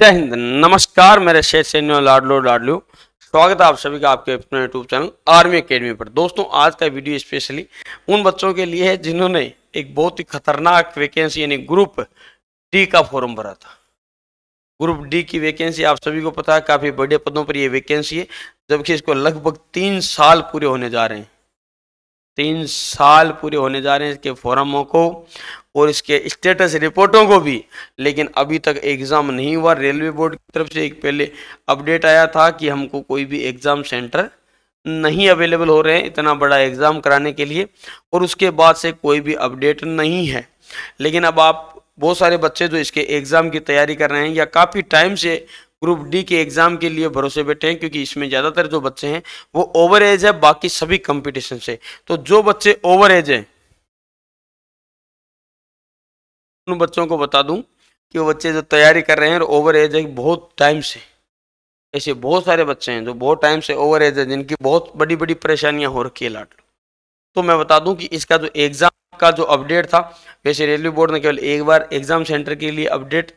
जय हिंद नमस्कार मेरे शेर सैन्य लाडलो लाडलू स्वागत है आप सभी का आपके अपने यूट्यूब चैनल आर्मी अकेडमी पर दोस्तों आज का वीडियो स्पेशली उन बच्चों के लिए है जिन्होंने एक बहुत ही खतरनाक वैकेंसी यानी ग्रुप डी का फॉर्म भरा था ग्रुप डी की वैकेंसी आप सभी को पता है काफ़ी बड़े पदों पर ये वैकेंसी है जबकि इसको लगभग तीन साल पूरे होने जा रहे हैं तीन साल पूरे होने जा रहे हैं इसके फॉर्मों को और इसके स्टेटस रिपोर्टों को भी लेकिन अभी तक एग्ज़ाम नहीं हुआ रेलवे बोर्ड की तरफ से एक पहले अपडेट आया था कि हमको कोई भी एग्ज़ाम सेंटर नहीं अवेलेबल हो रहे हैं इतना बड़ा एग्ज़ाम कराने के लिए और उसके बाद से कोई भी अपडेट नहीं है लेकिन अब आप बहुत सारे बच्चे जो इसके एग्ज़ाम की तैयारी कर रहे हैं या काफ़ी टाइम से ग्रुप डी के एग्ज़ाम के लिए भरोसे बैठे हैं क्योंकि इसमें ज़्यादातर जो बच्चे हैं वो ओवर एज है बाकी सभी कंपटीशन से तो जो बच्चे ओवर एज हैं उन बच्चों को बता दूं कि वो बच्चे जो तैयारी कर रहे हैं और ओवर एज है बहुत टाइम से ऐसे बहुत सारे बच्चे हैं जो बहुत टाइम से ओवर एज है जिनकी बहुत बड़ी बड़ी परेशानियां हो रखी है लाट तो मैं बता दूं कि इसका जो एग्ज़ाम का जो अपडेट था वैसे रेलवे बोर्ड ने केवल एक बार एग्ज़ाम सेंटर के लिए अपडेट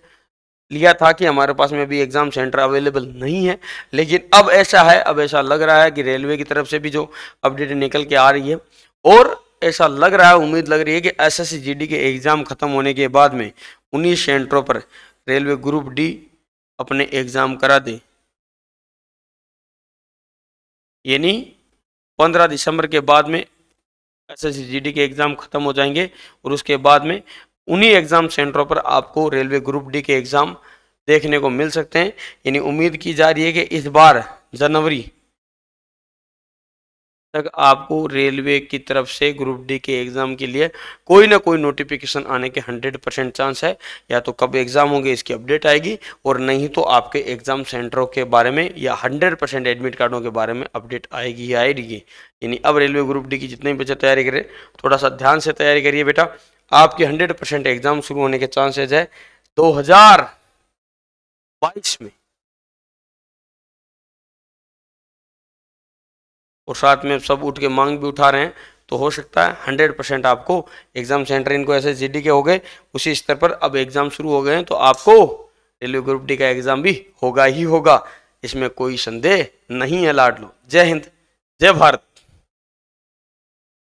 लिया था कि हमारे पास में अभी एग्ज़ाम सेंटर अवेलेबल नहीं है लेकिन अब ऐसा है अब ऐसा लग रहा है कि रेलवे की तरफ से भी जो अपडेट निकल के आ रही है और ऐसा लग रहा है उम्मीद लग रही है कि एसएससीजीडी के एग्ज़ाम ख़त्म होने के बाद में उन्हीं सेंटरों पर रेलवे ग्रुप डी अपने एग्ज़ाम करा दे यानी 15 दिसंबर के बाद में एसएससीजीडी के एग्ज़ाम ख़त्म हो जाएंगे और उसके बाद में उन्हीं एग्ज़ाम सेंटरों पर आपको रेलवे ग्रुप डी के एग्ज़ाम देखने को मिल सकते हैं यानी उम्मीद की जा रही है कि इस बार जनवरी तक आपको रेलवे की तरफ से ग्रुप डी के एग्ज़ाम के लिए कोई ना कोई नोटिफिकेशन आने के 100 परसेंट चांस है या तो कब एग्ज़ाम होंगे इसकी अपडेट आएगी और नहीं तो आपके एग्ज़ाम सेंटरों के बारे में या 100 परसेंट एडमिट कार्डों के बारे में अपडेट आएगी ही आएगी यानी अब रेलवे ग्रुप डी की जितने भी बच्चे तैयारी करें थोड़ा सा ध्यान से तैयारी करिए बेटा आपके हंड्रेड एग्ज़ाम शुरू होने के चांसेज है दो में और साथ में सब उठ के मांग भी उठा रहे हैं तो हो सकता है हंड्रेड परसेंट आपको एग्जाम सेंटर इनको ऐसे जी के हो गए उसी स्तर पर अब एग्जाम शुरू हो गए हैं तो आपको रेलवे ग्रुप डी का एग्जाम भी होगा ही होगा इसमें कोई संदेह नहीं है लाड लो जय हिंद जय भारत